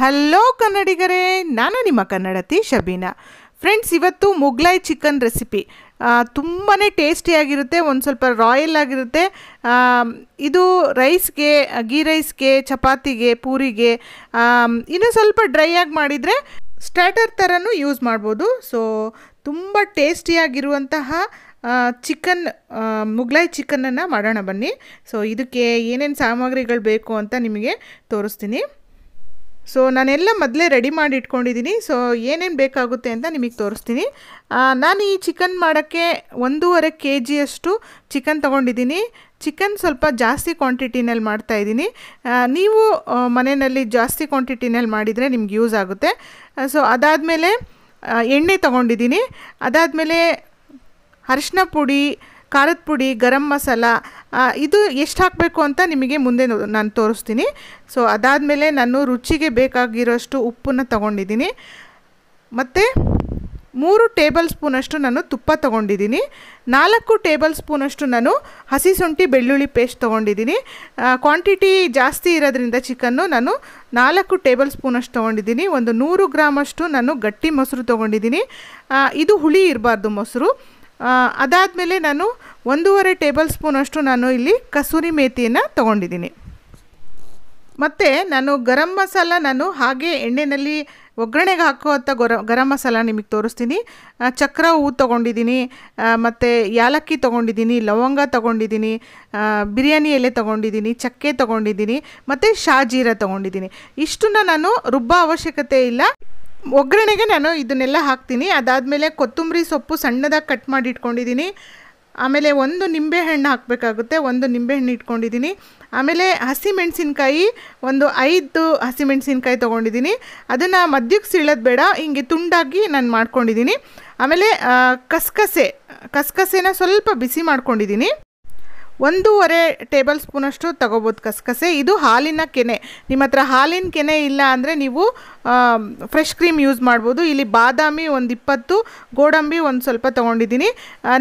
hello ಕನ್ನಡಿಗರೇ ನಾನು ನಿಮ್ಮ ಕನ್ನಡತಿ Shabeena friends ಇವತ್ತು ಮುಗ್ಲಾಯ್ ಚಿಕನ್ ರೆಸಿಪಿ ತುಂಬಾ ಟೇಸ್ಟಿಯಾಗಿರುತ್ತೆ ಒಂದು ಸ್ವಲ್ಪ ರಾಯಲ್ ಆಗಿರುತ್ತೆ ಇದು ರೈಸ್ಗೆ ಗೀ ರೈಸ್ಗೆ ಚಪಾತಿಗೆ ಪೂರಿಗೆ ಇನ್ನೂ ಸ್ವಲ್ಪ ಡ್ರೈ ಆಗಿ ಮಾಡಿದರೆ ಸ್ಟ್ಯಾಟರ್ ಥರನೂ ಯೂಸ್ ಮಾಡ್ಬೋದು ಸೊ ತುಂಬ ಟೇಸ್ಟಿಯಾಗಿರುವಂತಹ ಚಿಕನ್ ಮುಗ್ಲಾಯ್ ಚಿಕನನ್ನು ಮಾಡೋಣ ಬನ್ನಿ ಸೊ ಇದಕ್ಕೆ ಏನೇನು ಸಾಮಗ್ರಿಗಳು ಬೇಕು ಅಂತ ನಿಮಗೆ ತೋರಿಸ್ತೀನಿ ಸೊ ನಾನೆಲ್ಲ ಮೊದಲೇ ರೆಡಿ ಮಾಡಿ ಇಟ್ಕೊಂಡಿದ್ದೀನಿ ಸೊ ಏನೇನು ಬೇಕಾಗುತ್ತೆ ಅಂತ ನಿಮಗೆ ತೋರಿಸ್ತೀನಿ ನಾನು ಈ ಚಿಕನ್ ಮಾಡೋಕ್ಕೆ ಒಂದೂವರೆ ಕೆ ಜಿಯಷ್ಟು ಚಿಕನ್ ತೊಗೊಂಡಿದ್ದೀನಿ ಚಿಕನ್ ಸ್ವಲ್ಪ ಜಾಸ್ತಿ ಕ್ವಾಂಟಿಟಿನಲ್ಲಿ ಇದ್ದೀನಿ ನೀವು ಮನೆಯಲ್ಲಿ ಜಾಸ್ತಿ ಕ್ವಾಂಟಿಟಿನಲ್ಲಿ ಮಾಡಿದರೆ ನಿಮ್ಗೆ ಯೂಸ್ ಆಗುತ್ತೆ ಸೊ ಅದಾದಮೇಲೆ ಎಣ್ಣೆ ತೊಗೊಂಡಿದ್ದೀನಿ ಅದಾದಮೇಲೆ ಅರಿಶಿನ ಪುಡಿ ಖಾರದ ಪುಡಿ ಗರಂ ಮಸಾಲ ಇದು ಎಷ್ಟು ಹಾಕಬೇಕು ಅಂತ ನಿಮಗೆ ಮುಂದೆ ನಾನು ತೋರಿಸ್ತೀನಿ ಸೊ ಅದಾದಮೇಲೆ ನಾನು ರುಚಿಗೆ ಬೇಕಾಗಿರೋಷ್ಟು ಉಪ್ಪನ್ನು ತಗೊಂಡಿದ್ದೀನಿ ಮತ್ತು ಮೂರು ಟೇಬಲ್ ಸ್ಪೂನಷ್ಟು ನಾನು ತುಪ್ಪ ತೊಗೊಂಡಿದ್ದೀನಿ ನಾಲ್ಕು ಟೇಬಲ್ ಸ್ಪೂನಷ್ಟು ನಾನು ಹಸಿ ಶುಂಠಿ ಬೆಳ್ಳುಳ್ಳಿ ಪೇಸ್ಟ್ ತೊಗೊಂಡಿದ್ದೀನಿ ಕ್ವಾಂಟಿಟಿ ಜಾಸ್ತಿ ಇರೋದ್ರಿಂದ ಚಿಕನ್ನು ನಾನು ನಾಲ್ಕು ಟೇಬಲ್ ಸ್ಪೂನಷ್ಟು ತೊಗೊಂಡಿದ್ದೀನಿ ಒಂದು ನೂರು ಗ್ರಾಮಷ್ಟು ನಾನು ಗಟ್ಟಿ ಮೊಸರು ತೊಗೊಂಡಿದ್ದೀನಿ ಇದು ಹುಳಿ ಇರಬಾರ್ದು ಮೊಸರು ಅದಾದಮೇಲೆ ನಾನು ಒಂದೂವರೆ ಟೇಬಲ್ ಸ್ಪೂನಷ್ಟು ನಾನು ಇಲ್ಲಿ ಕಸೂರಿ ಮೇಥಿಯನ್ನು ತೊಗೊಂಡಿದ್ದೀನಿ ಮತ್ತು ನಾನು ಗರಂ ಮಸಾಲ ನಾನು ಹಾಗೆ ಎಣ್ಣೆಯಲ್ಲಿ ಒಗ್ಗರಣೆಗೆ ಹಾಕುವಂಥ ಗೊರ ಗರಂ ಮಸಾಲ ನಿಮಗೆ ತೋರಿಸ್ತೀನಿ ಚಕ್ರ ಹೂ ತೊಗೊಂಡಿದ್ದೀನಿ ಮತ್ತು ಯಾಲಕ್ಕಿ ತೊಗೊಂಡಿದ್ದೀನಿ ಲವಂಗ ತೊಗೊಂಡಿದ್ದೀನಿ ಬಿರಿಯಾನಿ ಎಲೆ ತೊಗೊಂಡಿದ್ದೀನಿ ಚಕ್ಕೆ ತೊಗೊಂಡಿದ್ದೀನಿ ಮತ್ತು ಶಾಜೀರ ತೊಗೊಂಡಿದ್ದೀನಿ ಇಷ್ಟನ್ನು ನಾನು ರುಬ್ಬ ಅವಶ್ಯಕತೆ ಇಲ್ಲ ಒಗ್ಗರಣೆಗೆ ನಾನು ಇದನ್ನೆಲ್ಲ ಹಾಕ್ತೀನಿ ಅದಾದಮೇಲೆ ಕೊತ್ತಂಬರಿ ಸೊಪ್ಪು ಸಣ್ಣದಾಗಿ ಕಟ್ ಮಾಡಿ ಇಟ್ಕೊಂಡಿದ್ದೀನಿ ಆಮೇಲೆ ಒಂದು ನಿಂಬೆಹಣ್ಣು ಹಾಕಬೇಕಾಗುತ್ತೆ ಒಂದು ನಿಂಬೆಹಣ್ಣು ಇಟ್ಕೊಂಡಿದ್ದೀನಿ ಆಮೇಲೆ ಹಸಿಮೆಣಸಿನ್ಕಾಯಿ ಒಂದು ಐದು ಹಸಿಮೆಣಸಿನ್ಕಾಯಿ ತೊಗೊಂಡಿದ್ದೀನಿ ಅದನ್ನು ಮಧ್ಯಕ್ಕೆ ಸೀಳೋದು ಬೇಡ ಹಿಂಗೆ ತುಂಡಾಗಿ ನಾನು ಮಾಡ್ಕೊಂಡಿದ್ದೀನಿ ಆಮೇಲೆ ಕಸಕಸೆ ಕಸಕಸೆನ ಸ್ವಲ್ಪ ಬಿಸಿ ಮಾಡ್ಕೊಂಡಿದ್ದೀನಿ ಒಂದೂವರೆ ಟೇಬಲ್ ಸ್ಪೂನಷ್ಟು ತಗೋಬೋದು ಕಸಕಸೆ ಇದು ಹಾಲಿನ ಕೆನೆ ನಿಮ್ಮ ಹತ್ರ ಹಾಲಿನ ಕೆನೆ ಇಲ್ಲ ಅಂದರೆ ನೀವು ಫ್ರೆಶ್ ಕ್ರೀಮ್ ಯೂಸ್ ಮಾಡ್ಬೋದು ಇಲ್ಲಿ ಬಾದಾಮಿ ಒಂದು ಇಪ್ಪತ್ತು ಗೋಡಂಬಿ ಒಂದು ಸ್ವಲ್ಪ ತೊಗೊಂಡಿದ್ದೀನಿ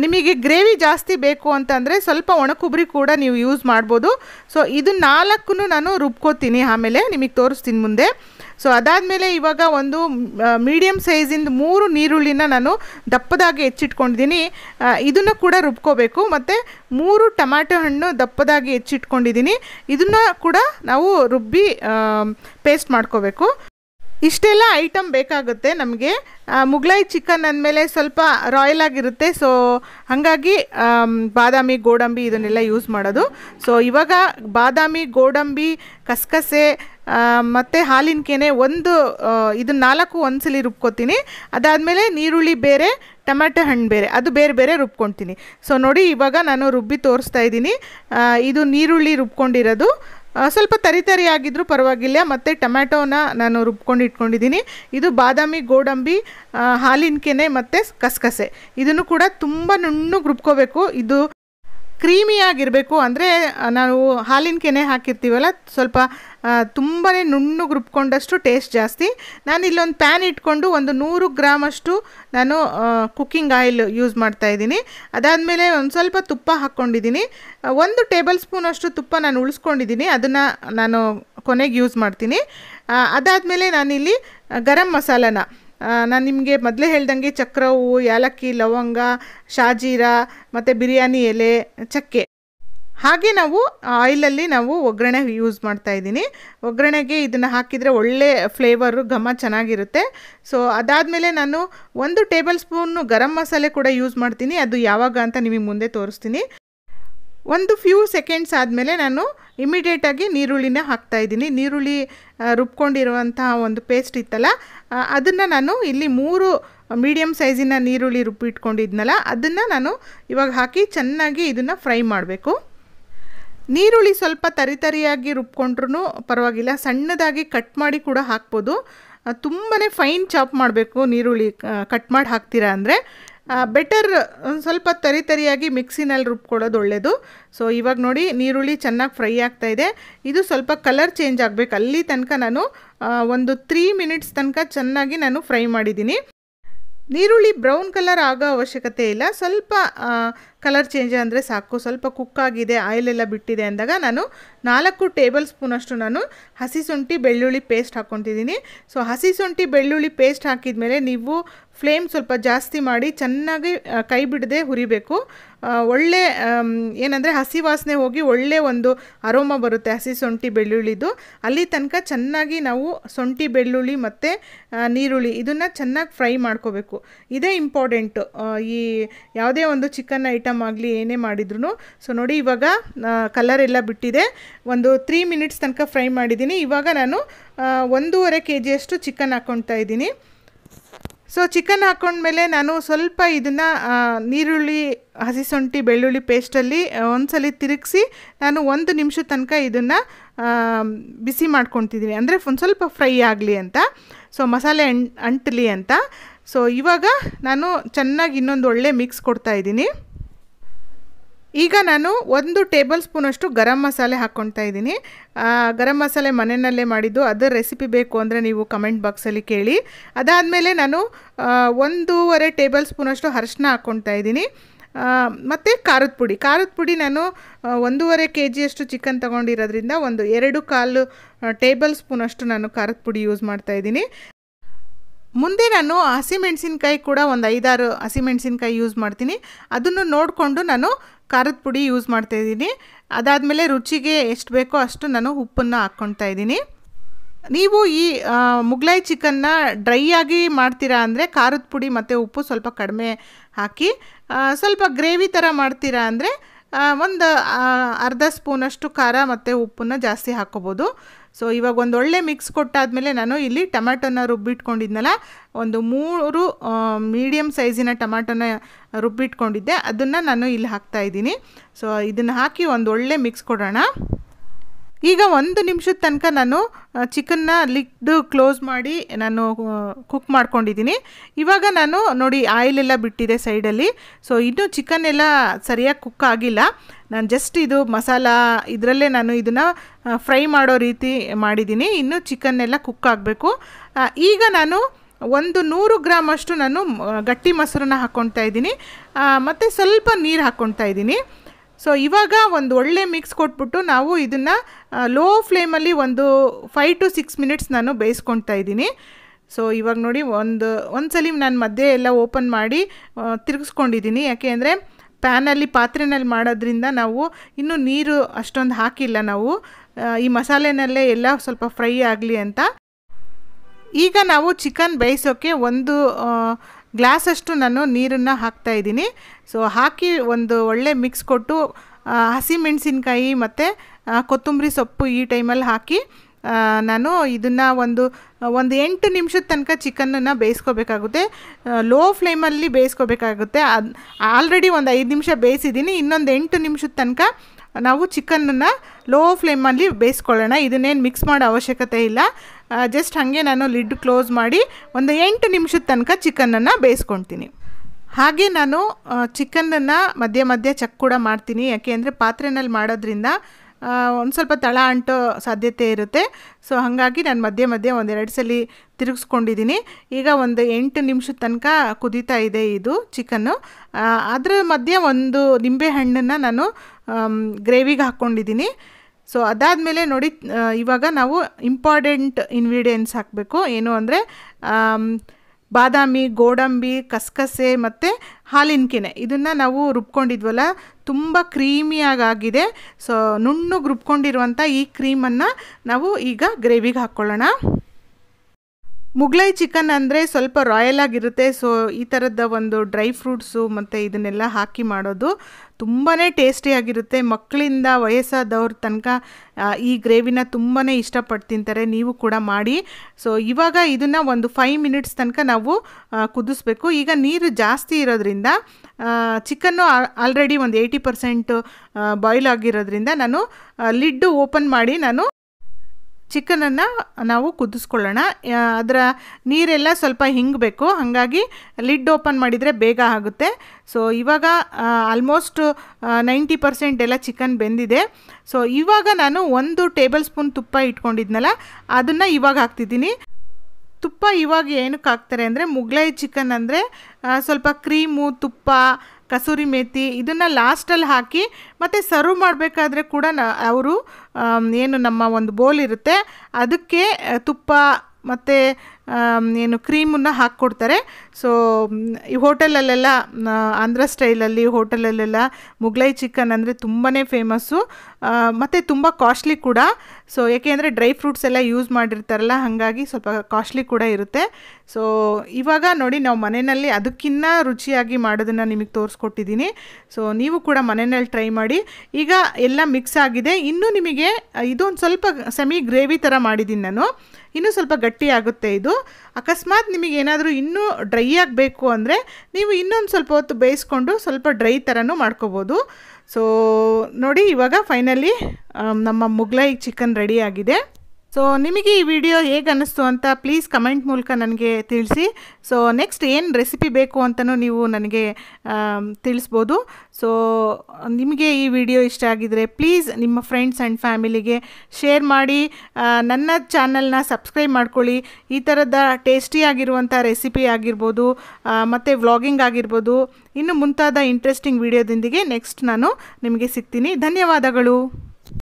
ನಿಮಗೆ ಗ್ರೇವಿ ಜಾಸ್ತಿ ಬೇಕು ಅಂದರೆ ಸ್ವಲ್ಪ ಒಣಕೊಬ್ಬರಿ ಕೂಡ ನೀವು ಯೂಸ್ ಮಾಡ್ಬೋದು ಸೊ ಇದು ನಾಲ್ಕು ನಾನು ರುಬ್ಕೋತೀನಿ ಆಮೇಲೆ ನಿಮಗೆ ತೋರಿಸ್ತೀನಿ ಮುಂದೆ ಸೊ ಅದಾದಮೇಲೆ ಇವಾಗ ಒಂದು ಮೀಡಿಯಮ್ ಸೈಜಿಂದ ಮೂರು ನೀರುಳ್ಳಿನ ನಾನು ದಪ್ಪದಾಗಿ ಹೆಚ್ಚಿಟ್ಕೊಂಡಿದ್ದೀನಿ ಇದನ್ನು ಕೂಡ ರುಬ್ಕೋಬೇಕು ಮತ್ತು ಮೂರು ಟೊಮ್ಯಾಟೊ ಹಣ್ಣು ದಪ್ಪದಾಗಿ ಹೆಚ್ಚಿಟ್ಕೊಂಡಿದ್ದೀನಿ ಇದನ್ನು ಕೂಡ ನಾವು ರುಬ್ಬಿ ಪೇಸ್ಟ್ ಮಾಡ್ಕೋಬೇಕು ಇಷ್ಟೆಲ್ಲ ಐಟಮ್ ಬೇಕಾಗುತ್ತೆ ನಮಗೆ ಮುಗ್ಲಾಯಿ ಚಿಕನ್ ಅಂದಮೇಲೆ ಸ್ವಲ್ಪ ರಾಯಲ್ ಆಗಿರುತ್ತೆ ಸೊ ಹಾಗಾಗಿ ಬಾದಾಮಿ ಗೋಡಂಬಿ ಇದನ್ನೆಲ್ಲ ಯೂಸ್ ಮಾಡೋದು ಸೊ ಇವಾಗ ಬಾದಾಮಿ ಗೋಡಂಬಿ ಕಸಕಸೆ ಮತ್ತು ಹಾಲಿನ ಕೆನೆ ಒಂದು ಇದು ನಾಲ್ಕು ಒಂದ್ಸಲಿ ರುಬ್ಕೊತೀನಿ ಅದಾದಮೇಲೆ ನೀರುಳ್ಳಿ ಬೇರೆ ಟೊಮ್ಯಾಟೊ ಹಣ್ಣು ಬೇರೆ ಅದು ಬೇರೆ ಬೇರೆ ರುಬ್ಕೊತೀನಿ ಸೊ ನೋಡಿ ಇವಾಗ ನಾನು ರುಬ್ಬಿ ತೋರಿಸ್ತಾ ಇದ್ದೀನಿ ಇದು ನೀರುಳ್ಳಿ ರುಬ್ಕೊಂಡಿರೋದು ಸ್ವಲ್ಪ ತರಿ ತರಿ ಪರವಾಗಿಲ್ಲ ಮತ್ತು ಟೊಮ್ಯಾಟೋನ ನಾನು ರುಬ್ಕೊಂಡು ಇಟ್ಕೊಂಡಿದ್ದೀನಿ ಇದು ಬಾದಾಮಿ ಗೋಡಂಬಿ ಹಾಲಿನ ಕೆನೆ ಮತ್ತು ಕಸಕಸೆ ಇದನ್ನು ಕೂಡ ತುಂಬ ನುಣ್ಣಗೆ ರುಬ್ಕೋಬೇಕು ಇದು ಕ್ರೀಮಿಯಾಗಿರಬೇಕು ಅಂದರೆ ನಾವು ಹಾಲಿನ ಕೆನೆ ಹಾಕಿರ್ತೀವಲ್ಲ ಸ್ವಲ್ಪ ತುಂಬಾ ನುಣ್ಣು ರುಬ್ಕೊಂಡಷ್ಟು ಟೇಸ್ಟ್ ಜಾಸ್ತಿ ನಾನು ಇಲ್ಲೊಂದು ಪ್ಯಾನ್ ಇಟ್ಕೊಂಡು ಒಂದು ನೂರು ಗ್ರಾಮಷ್ಟು ನಾನು ಕುಕ್ಕಿಂಗ್ ಆಯಿಲ್ ಯೂಸ್ ಮಾಡ್ತಾಯಿದ್ದೀನಿ ಅದಾದಮೇಲೆ ಒಂದು ಸ್ವಲ್ಪ ತುಪ್ಪ ಹಾಕ್ಕೊಂಡಿದ್ದೀನಿ ಒಂದು ಟೇಬಲ್ ಸ್ಪೂನ್ ಅಷ್ಟು ತುಪ್ಪ ನಾನು ಉಳಿಸ್ಕೊಂಡಿದ್ದೀನಿ ಅದನ್ನು ನಾನು ಕೊನೆಗೆ ಯೂಸ್ ಮಾಡ್ತೀನಿ ಅದಾದಮೇಲೆ ನಾನಿಲ್ಲಿ ಗರಂ ಮಸಾಲನ ನಾನು ನಿಮಗೆ ಮೊದಲೇ ಹೇಳ್ದಂಗೆ ಚಕ್ರ ಹೂವು ಯಾಲಕ್ಕಿ ಲವಂಗ ಶಾಜೀರ ಮತ್ತು ಬಿರಿಯಾನಿ ಎಲೆ ಚಕ್ಕೆ ಹಾಗೆ ನಾವು ಆಯಿಲಲ್ಲಿ ನಾವು ಒಗ್ಗರಣೆ ಯೂಸ್ ಮಾಡ್ತಾ ಇದ್ದೀನಿ ಒಗ್ಗರಣೆಗೆ ಇದನ್ನು ಹಾಕಿದರೆ ಒಳ್ಳೆ ಫ್ಲೇವರು ಘಮ ಚೆನ್ನಾಗಿರುತ್ತೆ ಸೊ ಅದಾದಮೇಲೆ ನಾನು ಒಂದು ಟೇಬಲ್ ಸ್ಪೂನು ಗರಂ ಮಸಾಲೆ ಕೂಡ ಯೂಸ್ ಮಾಡ್ತೀನಿ ಅದು ಯಾವಾಗ ಅಂತ ನಿಮಗೆ ಮುಂದೆ ತೋರಿಸ್ತೀನಿ ಒಂದು ಫ್ಯೂ ಸೆಕೆಂಡ್ಸ್ ಆದಮೇಲೆ ನಾನು ಇಮಿಡಿಯೇಟಾಗಿ ನೀರುಳ್ಳಿನ ಹಾಕ್ತಾಯಿದ್ದೀನಿ ನೀರುಳ್ಳಿ ರುಬ್ಕೊಂಡಿರುವಂತಹ ಒಂದು ಪೇಸ್ಟ್ ಇತ್ತಲ್ಲ ಅದನ್ನು ನಾನು ಇಲ್ಲಿ ಮೂರು ಮೀಡಿಯಮ್ ಸೈಜಿನ ನೀರುಳ್ಳಿ ರುಬ್ಬಿಟ್ಕೊಂಡಿದ್ನಲ್ಲ ಅದನ್ನು ನಾನು ಇವಾಗ ಹಾಕಿ ಚೆನ್ನಾಗಿ ಇದನ್ನು ಫ್ರೈ ಮಾಡಬೇಕು ನೀರುಳ್ಳಿ ಸ್ವಲ್ಪ ತರಿತರಿಯಾಗಿ ರುಬ್ಕೊಂಡ್ರೂ ಪರವಾಗಿಲ್ಲ ಸಣ್ಣದಾಗಿ ಕಟ್ ಮಾಡಿ ಕೂಡ ಹಾಕ್ಬೋದು ತುಂಬಾ ಫೈನ್ ಚಾಪ್ ಮಾಡಬೇಕು ನೀರುಳ್ಳಿ ಕಟ್ ಮಾಡಿ ಹಾಕ್ತೀರಾ ಅಂದರೆ ಬೆಟರ್ ಒಂದು ಸ್ವಲ್ಪ ತರಿ ತರಿಯಾಗಿ ಮಿಕ್ಸಿನಲ್ಲಿ ರುಬ್ಕೊಳ್ಳೋದು ಒಳ್ಳೆಯದು ಸೊ ಇವಾಗ ನೋಡಿ ನೀರುಳ್ಳಿ ಚೆನ್ನಾಗಿ ಫ್ರೈ ಆಗ್ತಾಯಿದೆ ಇದು ಸ್ವಲ್ಪ ಕಲರ್ ಚೇಂಜ್ ಆಗಬೇಕು ಅಲ್ಲಿ ತನಕ ನಾನು ಒಂದು ತ್ರೀ ಮಿನಿಟ್ಸ್ ತನಕ ಚೆನ್ನಾಗಿ ನಾನು ಫ್ರೈ ಮಾಡಿದ್ದೀನಿ ನೀರುಳ್ಳಿ ಬ್ರೌನ್ ಕಲರ್ ಆಗೋ ಅವಶ್ಯಕತೆ ಇಲ್ಲ ಸ್ವಲ್ಪ ಕಲರ್ ಚೇಂಜ್ ಅಂದರೆ ಸಾಕು ಸ್ವಲ್ಪ ಕುಕ್ ಆಗಿದೆ ಆಯಿಲೆಲ್ಲ ಬಿಟ್ಟಿದೆ ಅಂದಾಗ ನಾನು ನಾಲ್ಕು ಟೇಬಲ್ ಸ್ಪೂನಷ್ಟು ನಾನು ಹಸಿ ಶುಂಠಿ ಬೆಳ್ಳುಳ್ಳಿ ಪೇಸ್ಟ್ ಹಾಕ್ಕೊತಿದ್ದೀನಿ ಸೊ ಹಸಿ ಶುಂಠಿ ಬೆಳ್ಳುಳ್ಳಿ ಪೇಸ್ಟ್ ಹಾಕಿದ ಮೇಲೆ ನೀವು ಫ್ಲೇಮ್ ಸ್ವಲ್ಪ ಜಾಸ್ತಿ ಮಾಡಿ ಚೆನ್ನಾಗಿ ಕೈ ಬಿಡದೆ ಹುರಿಬೇಕು ಒಳ್ಳೆ ಏನಂದರೆ ಹಸಿ ವಾಸನೆ ಹೋಗಿ ಒಳ್ಳೆ ಒಂದು ಅರೋಮ ಬರುತ್ತೆ ಹಸಿ ಶುಂಠಿ ಬೆಳ್ಳುಳ್ಳಿದು ಅಲ್ಲಿ ತನಕ ಚೆನ್ನಾಗಿ ನಾವು ಶುಂಠಿ ಬೆಳ್ಳುಳ್ಳಿ ಮತ್ತು ನೀರುಳ್ಳಿ ಇದನ್ನು ಚೆನ್ನಾಗಿ ಫ್ರೈ ಮಾಡ್ಕೋಬೇಕು ಇದೇ ಇಂಪಾರ್ಟೆಂಟು ಈ ಯಾವುದೇ ಒಂದು ಚಿಕನ್ ಐಟಮ್ ಆಗಲಿ ಏನೇ ಮಾಡಿದ್ರು ಸೊ ನೋಡಿ ಇವಾಗ ಕಲರ್ ಎಲ್ಲ ಬಿಟ್ಟಿದೆ ಒಂದು ತ್ರೀ ಮಿನಿಟ್ಸ್ ತನಕ ಫ್ರೈ ಮಾಡಿದ್ದೀನಿ ಇವಾಗ ನಾನು ಒಂದೂವರೆ ಕೆ ಜಿಯಷ್ಟು ಚಿಕನ್ ಹಾಕ್ಕೊತಾ ಇದ್ದೀನಿ ಸೊ ಚಿಕನ್ ಹಾಕ್ಕೊಂಡ್ಮೇಲೆ ನಾನು ಸ್ವಲ್ಪ ಇದನ್ನು ನೀರುಳ್ಳಿ ಹಸಿ ಶುಂಠಿ ಬೆಳ್ಳುಳ್ಳಿ ಪೇಸ್ಟಲ್ಲಿ ಸಲ ತಿರುಗಿಸಿ ನಾನು ಒಂದು ನಿಮಿಷ ತನಕ ಇದನ್ನು ಬಿಸಿ ಮಾಡ್ಕೊತಿದ್ದೀನಿ ಅಂದರೆ ಒಂದು ಸ್ವಲ್ಪ ಫ್ರೈ ಆಗಲಿ ಅಂತ ಸೊ ಮಸಾಲೆ ಅಂಟಲಿ ಅಂತ ಸೊ ಇವಾಗ ನಾನು ಚೆನ್ನಾಗಿ ಇನ್ನೊಂದು ಒಳ್ಳೆ ಮಿಕ್ಸ್ ಕೊಡ್ತಾಯಿದ್ದೀನಿ ಈಗ ನಾನು ಒಂದು ಟೇಬಲ್ ಸ್ಪೂನಷ್ಟು ಗರಂ ಮಸಾಲೆ ಹಾಕ್ಕೊಳ್ತಾ ಇದ್ದೀನಿ ಗರಂ ಮಸಾಲೆ ಮನೆಯಲ್ಲೇ ಮಾಡಿದ್ದು ಅದರ ರೆಸಿಪಿ ಬೇಕು ಅಂದರೆ ನೀವು ಕಮೆಂಟ್ ಬಾಕ್ಸಲ್ಲಿ ಕೇಳಿ ಅದಾದಮೇಲೆ ನಾನು ಒಂದೂವರೆ ಟೇಬಲ್ ಸ್ಪೂನಷ್ಟು ಅರಿಶಿನ ಹಾಕ್ಕೊಳ್ತಾ ಇದ್ದೀನಿ ಮತ್ತು ಖಾರದ ಪುಡಿ ಖಾರದ ಪುಡಿ ನಾನು ಒಂದೂವರೆ ಕೆ ಜಿಯಷ್ಟು ಚಿಕನ್ ತೊಗೊಂಡಿರೋದ್ರಿಂದ ಒಂದು ಎರಡು ಕಾಲು ಟೇಬಲ್ ಸ್ಪೂನಷ್ಟು ನಾನು ಖಾರದ ಪುಡಿ ಯೂಸ್ ಮಾಡ್ತಾ ಇದ್ದೀನಿ ಮುಂದೆ ನಾನು ಹಸಿಮೆಣಸಿನ್ಕಾಯಿ ಕೂಡ ಒಂದು ಐದಾರು ಹಸಿಮೆಣಸಿನ್ಕಾಯಿ ಯೂಸ್ ಮಾಡ್ತೀನಿ ಅದನ್ನು ನೋಡಿಕೊಂಡು ನಾನು ಖಾರದ ಪುಡಿ ಯೂಸ್ ಮಾಡ್ತಾಯಿದ್ದೀನಿ ಅದಾದಮೇಲೆ ರುಚಿಗೆ ಎಷ್ಟು ಬೇಕೋ ಅಷ್ಟು ನಾನು ಉಪ್ಪನ್ನು ಹಾಕ್ಕೊಳ್ತಾ ಇದ್ದೀನಿ ನೀವು ಈ ಮುಗ್ಲಾಯಿ ಚಿಕನ್ನ ಡ್ರೈ ಆಗಿ ಮಾಡ್ತೀರಾ ಅಂದರೆ ಖಾರದ ಪುಡಿ ಮತ್ತು ಉಪ್ಪು ಸ್ವಲ್ಪ ಕಡಿಮೆ ಹಾಕಿ ಸ್ವಲ್ಪ ಗ್ರೇವಿ ಥರ ಮಾಡ್ತೀರಾ ಅಂದರೆ ಒಂದು ಅರ್ಧ ಸ್ಪೂನಷ್ಟು ಖಾರ ಮತ್ತು ಉಪ್ಪನ್ನು ಜಾಸ್ತಿ ಹಾಕ್ಕೋಬೋದು ಸೊ ಇವಾಗ ಒಂದು ಒಳ್ಳೆ ಮಿಕ್ಸ್ ಕೊಟ್ಟಾದಮೇಲೆ ನಾನು ಇಲ್ಲಿ ಟೊಮ್ಯಾಟೊನ ರುಬ್ಬಿಟ್ಕೊಂಡಿದ್ನಲ್ಲ ಒಂದು ಮೂರು ಮೀಡಿಯಮ್ ಸೈಜಿನ ಟೊಮ್ಯಾಟೊನ ರುಬ್ಬಿಟ್ಕೊಂಡಿದ್ದೆ ಅದನ್ನು ನಾನು ಇಲ್ಲಿ ಹಾಕ್ತಾಯಿದ್ದೀನಿ ಸೊ ಇದನ್ನು ಹಾಕಿ ಒಂದು ಒಳ್ಳೆ ಮಿಕ್ಸ್ ಕೊಡೋಣ ಈಗ ಒಂದು ನಿಮಿಷದ ತನಕ ನಾನು ಚಿಕನ್ನ ಲಿಕ್ಡು ಕ್ಲೋಸ್ ಮಾಡಿ ನಾನು ಕುಕ್ ಮಾಡ್ಕೊಂಡಿದ್ದೀನಿ ಇವಾಗ ನಾನು ನೋಡಿ ಆಯಿಲೆಲ್ಲ ಬಿಟ್ಟಿದೆ ಸೈಡಲ್ಲಿ ಸೊ ಇನ್ನೂ ಚಿಕನ್ ಎಲ್ಲ ಸರಿಯಾಗಿ ಕುಕ್ ಆಗಿಲ್ಲ ನಾನು ಜಸ್ಟ್ ಇದು ಮಸಾಲ ಇದರಲ್ಲೇ ನಾನು ಇದನ್ನು ಫ್ರೈ ಮಾಡೋ ರೀತಿ ಮಾಡಿದ್ದೀನಿ ಇನ್ನೂ ಚಿಕನ್ನೆಲ್ಲ ಕುಕ್ ಆಗಬೇಕು ಈಗ ನಾನು ಒಂದು ನೂರು ಗ್ರಾಮ್ ಅಷ್ಟು ನಾನು ಗಟ್ಟಿ ಮೊಸರನ್ನ ಹಾಕ್ಕೊಳ್ತಾ ಇದ್ದೀನಿ ಮತ್ತು ಸ್ವಲ್ಪ ನೀರು ಹಾಕ್ಕೊಳ್ತಾ ಇದ್ದೀನಿ ಸೊ ಇವಾಗ ಒಂದು ಒಳ್ಳೆ ಮಿಕ್ಸ್ ಕೊಟ್ಬಿಟ್ಟು ನಾವು ಇದನ್ನು ಲೋ ಫ್ಲೇಮಲ್ಲಿ ಒಂದು ಫೈವ್ ಟು ಸಿಕ್ಸ್ ಮಿನಿಟ್ಸ್ ನಾನು ಬೇಯಿಸ್ಕೊಳ್ತಾ ಇದ್ದೀನಿ ಸೊ ಇವಾಗ ನೋಡಿ ಒಂದು ಒಂದು ಸಲ ನಾನು ಮಧ್ಯೆ ಎಲ್ಲ ಓಪನ್ ಮಾಡಿ ತಿರುಗಿಸ್ಕೊಂಡಿದ್ದೀನಿ ಯಾಕೆ ಅಂದರೆ ಪ್ಯಾನಲ್ಲಿ ಪಾತ್ರೆನಲ್ಲಿ ಮಾಡೋದ್ರಿಂದ ನಾವು ಇನ್ನೂ ನೀರು ಅಷ್ಟೊಂದು ಹಾಕಿಲ್ಲ ನಾವು ಈ ಮಸಾಲೆನಲ್ಲೇ ಎಲ್ಲ ಸ್ವಲ್ಪ ಫ್ರೈ ಆಗಲಿ ಅಂತ ಈಗ ನಾವು ಚಿಕನ್ ಬೇಯಿಸೋಕ್ಕೆ ಒಂದು ಗ್ಲಾಸಷ್ಟು ನಾನು ನೀರನ್ನು ಹಾಕ್ತಾಯಿದ್ದೀನಿ ಸೊ ಹಾಕಿ ಒಂದು ಒಳ್ಳೆ ಮಿಕ್ಸ್ ಕೊಟ್ಟು ಹಸಿಮೆಣಸಿನ್ಕಾಯಿ ಮತ್ತು ಕೊತ್ತಂಬರಿ ಸೊಪ್ಪು ಈ ಟೈಮಲ್ಲಿ ಹಾಕಿ ನಾನು ಇದನ್ನು ಒಂದು ಒಂದು ಎಂಟು ನಿಮಿಷದ ತನಕ ಚಿಕನನ್ನು ಬೇಯಿಸ್ಕೋಬೇಕಾಗುತ್ತೆ ಲೋ ಫ್ಲೇಮಲ್ಲಿ ಬೇಯಿಸ್ಕೋಬೇಕಾಗುತ್ತೆ ಅದು ಆಲ್ರೆಡಿ ಒಂದು ಐದು ನಿಮಿಷ ಬೇಯಿಸಿದ್ದೀನಿ ಇನ್ನೊಂದು ಎಂಟು ನಿಮಿಷದ ತನಕ ನಾವು ಚಿಕನ್ನನ್ನು ಲೋ ಫ್ಲೇಮಲ್ಲಿ ಬೇಯಿಸ್ಕೊಳ್ಳೋಣ ಇದನ್ನೇನು ಮಿಕ್ಸ್ ಮಾಡೋ ಅವಶ್ಯಕತೆ ಇಲ್ಲ ಜಸ್ಟ್ ಹಾಗೆ ನಾನು ಲಿಡ್ ಕ್ಲೋಸ್ ಮಾಡಿ ಒಂದು ಎಂಟು ನಿಮಿಷದ ತನಕ ಚಿಕನನ್ನು ಬೇಯಿಸ್ಕೊಳ್ತೀನಿ ಹಾಗೆ ನಾನು ಚಿಕನನ್ನು ಮಧ್ಯ ಮಧ್ಯೆ ಚಕ್ ಕೂಡ ಮಾಡ್ತೀನಿ ಯಾಕೆ ಅಂದರೆ ಪಾತ್ರೆನಲ್ಲಿ ಮಾಡೋದ್ರಿಂದ ಒಂದು ಸ್ವಲ್ಪ ತಳ ಅಂಟೋ ಸಾಧ್ಯತೆ ಇರುತ್ತೆ ಸೊ ಹಾಗಾಗಿ ನಾನು ಮಧ್ಯೆ ಮಧ್ಯೆ ಒಂದೆರಡು ಸಲ ತಿರುಗಿಸ್ಕೊಂಡಿದ್ದೀನಿ ಈಗ ಒಂದು ಎಂಟು ನಿಮಿಷದ ತನಕ ಕುದೀತಾ ಇದೆ ಇದು ಚಿಕನ್ನು ಅದರ ಮಧ್ಯೆ ಒಂದು ನಿಂಬೆ ಹಣ್ಣನ್ನು ನಾನು ಗ್ರೇವಿಗೆ ಹಾಕ್ಕೊಂಡಿದ್ದೀನಿ ಸೊ ಅದಾದಮೇಲೆ ನೋಡಿ ಇವಾಗ ನಾವು ಇಂಪಾರ್ಟೆಂಟ್ ಇನ್ಗ್ರೀಡಿಯೆಂಟ್ಸ್ ಹಾಕಬೇಕು ಏನು ಅಂದರೆ ಬಾದಾಮಿ ಗೋಡಂಬಿ ಕಸಕಸೆ ಮತ್ತು ಹಾಲಿನ ಕೆನೆ ಇದನ್ನು ನಾವು ರುಬ್ಕೊಂಡಿದ್ವಲ್ಲ ತುಂಬ ಕ್ರೀಮಿಯಾಗಾಗಿದೆ ಸೊ ನುಣ್ಣಗೆ ರುಬ್ಕೊಂಡಿರುವಂಥ ಈ ಕ್ರೀಮನ್ನು ನಾವು ಈಗ ಗ್ರೇವಿಗೆ ಹಾಕ್ಕೊಳ್ಳೋಣ ಮುಗ್ಲೈ ಚಿಕನ್ ಅಂದರೆ ಸ್ವಲ್ಪ ರಾಯಲ್ ಆಗಿರುತ್ತೆ ಸೊ ಈ ಥರದ ಒಂದು ಡ್ರೈ ಫ್ರೂಟ್ಸು ಮತ್ತು ಇದನ್ನೆಲ್ಲ ಹಾಕಿ ಮಾಡೋದು ತುಂಬಾ ಟೇಸ್ಟಿಯಾಗಿರುತ್ತೆ ಮಕ್ಕಳಿಂದ ವಯಸ್ಸಾದವ್ರ ತನಕ ಈ ಗ್ರೇವಿನ ತುಂಬಾ ಇಷ್ಟಪಟ್ಟು ತಿಂತಾರೆ ನೀವು ಕೂಡ ಮಾಡಿ ಸೊ ಇವಾಗ ಇದನ್ನು ಒಂದು ಫೈವ್ ಮಿನಿಟ್ಸ್ ತನಕ ನಾವು ಕುದಿಸ್ಬೇಕು ಈಗ ನೀರು ಜಾಸ್ತಿ ಇರೋದ್ರಿಂದ ಚಿಕನ್ನು ಆಲ್ರೆಡಿ ಒಂದು ಏಯ್ಟಿ ಪರ್ಸೆಂಟು ಬಾಯ್ಲ್ ಆಗಿರೋದ್ರಿಂದ ನಾನು ಲಿಡ್ಡು ಓಪನ್ ಮಾಡಿ ನಾನು ಚಿಕನನ್ನು ನಾವು ಕುದಿಸ್ಕೊಳ್ಳೋಣ ಅದರ ನೀರೆಲ್ಲ ಸ್ವಲ್ಪ ಹಿಂಗಬೇಕು ಹಾಗಾಗಿ ಲಿಡ್ ಓಪನ್ ಮಾಡಿದರೆ ಬೇಗ ಆಗುತ್ತೆ ಸೊ ಇವಾಗ ಆಲ್ಮೋಸ್ಟ್ ನೈಂಟಿ ಪರ್ಸೆಂಟ್ ಎಲ್ಲ ಚಿಕನ್ ಬೆಂದಿದೆ ಸೊ ಇವಾಗ ನಾನು ಒಂದು ಟೇಬಲ್ ಸ್ಪೂನ್ ತುಪ್ಪ ಇಟ್ಕೊಂಡಿದ್ನಲ್ಲ ಅದನ್ನು ಇವಾಗ ಹಾಕ್ತಿದ್ದೀನಿ ತುಪ್ಪ ಇವಾಗ ಏನಕ್ಕೆ ಹಾಕ್ತಾರೆ ಅಂದರೆ ಮುಗ್ಲೈ ಚಿಕನ್ ಅಂದರೆ ಸ್ವಲ್ಪ ಕ್ರೀಮು ತುಪ್ಪ ಕಸೂರಿ ಮೇಥಿ ಇದನ್ನು ಲಾಸ್ಟಲ್ಲಿ ಹಾಕಿ ಮತ್ತು ಸರ್ವ್ ಮಾಡಬೇಕಾದ್ರೆ ಕೂಡ ನ ಅವರು ಏನು ನಮ್ಮ ಒಂದು ಬೋಲ್ ಇರುತ್ತೆ ಅದಕ್ಕೆ ತುಪ್ಪ ಮತ್ತು ಏನು ಕ್ರೀಮನ್ನು ಹಾಕ್ಕೊಡ್ತಾರೆ ಸೊ ಈ ಹೋಟೆಲಲ್ಲೆಲ್ಲ ಆಂಧ್ರ ಸ್ಟೈಲಲ್ಲಿ ಹೋಟೆಲಲ್ಲೆಲ್ಲ ಮುಗ್ಲೈ ಚಿಕನ್ ಅಂದರೆ ತುಂಬಾ ಫೇಮಸ್ಸು ಮತ್ತು ತುಂಬ ಕಾಸ್ಟ್ಲಿ ಕೂಡ ಸೊ ಏಕೆಂದರೆ ಡ್ರೈ ಫ್ರೂಟ್ಸ್ ಎಲ್ಲ ಯೂಸ್ ಮಾಡಿರ್ತಾರಲ್ಲ ಹಾಗಾಗಿ ಸ್ವಲ್ಪ ಕಾಸ್ಟ್ಲಿ ಕೂಡ ಇರುತ್ತೆ ಸೊ ಇವಾಗ ನೋಡಿ ನಾವು ಮನೆಯಲ್ಲಿ ಅದಕ್ಕಿನ್ನ ರುಚಿಯಾಗಿ ಮಾಡೋದನ್ನು ನಿಮಗೆ ತೋರಿಸ್ಕೊಟ್ಟಿದ್ದೀನಿ ಸೊ ನೀವು ಕೂಡ ಮನೆಯಲ್ಲಿ ಟ್ರೈ ಮಾಡಿ ಈಗ ಎಲ್ಲ ಮಿಕ್ಸ್ ಆಗಿದೆ ಇನ್ನೂ ನಿಮಗೆ ಇದೊಂದು ಸ್ವಲ್ಪ ಸೆಮಿ ಗ್ರೇವಿ ಥರ ಮಾಡಿದ್ದೀನಿ ನಾನು ಇನ್ನೂ ಸ್ವಲ್ಪ ಗಟ್ಟಿ ಆಗುತ್ತೆ ಇದು ಅಕಸ್ಮಾತ್ ನಿಮಗೆ ಏನಾದರೂ ಇನ್ನೂ ಡ್ರೈ ಆಗಬೇಕು ಅಂದರೆ ನೀವು ಇನ್ನೊಂದು ಸ್ವಲ್ಪ ಹೊತ್ತು ಬೇಯಿಸ್ಕೊಂಡು ಸ್ವಲ್ಪ ಡ್ರೈ ಥರನೂ ಮಾಡ್ಕೋಬೋದು ಸೊ ನೋಡಿ ಇವಾಗ ಫೈನಲಿ ನಮ್ಮ ಮುಗ್ಲಾಯಿ ಚಿಕನ್ ರೆಡಿ ಸೊ ನಿಮಗೆ ಈ ವಿಡಿಯೋ ಹೇಗೆ ಅನ್ನಿಸ್ತು ಅಂತ ಪ್ಲೀಸ್ ಕಮೆಂಟ್ ಮೂಲಕ ನನಗೆ ತಿಳಿಸಿ ಸೊ ನೆಕ್ಸ್ಟ್ ಏನು ರೆಸಿಪಿ ಬೇಕು ಅಂತಲೂ ನೀವು ನನಗೆ ತಿಳಿಸ್ಬೋದು ಸೊ ನಿಮಗೆ ಈ ವಿಡಿಯೋ ಇಷ್ಟ ಆಗಿದರೆ ಪ್ಲೀಸ್ ನಿಮ್ಮ ಫ್ರೆಂಡ್ಸ್ ಆ್ಯಂಡ್ ಫ್ಯಾಮಿಲಿಗೆ ಶೇರ್ ಮಾಡಿ ನನ್ನ ಚಾನಲ್ನ ಸಬ್ಸ್ಕ್ರೈಬ್ ಮಾಡ್ಕೊಳ್ಳಿ ಈ ಥರದ ಆಗಿರುವಂಥ ರೆಸಿಪಿ ಆಗಿರ್ಬೋದು ಮತ್ತು ವ್ಲಾಗಿಂಗ್ ಆಗಿರ್ಬೋದು ಇನ್ನು ಮುಂತಾದ ಇಂಟ್ರೆಸ್ಟಿಂಗ್ ವಿಡಿಯೋದೊಂದಿಗೆ ನೆಕ್ಸ್ಟ್ ನಾನು ನಿಮಗೆ ಸಿಗ್ತೀನಿ ಧನ್ಯವಾದಗಳು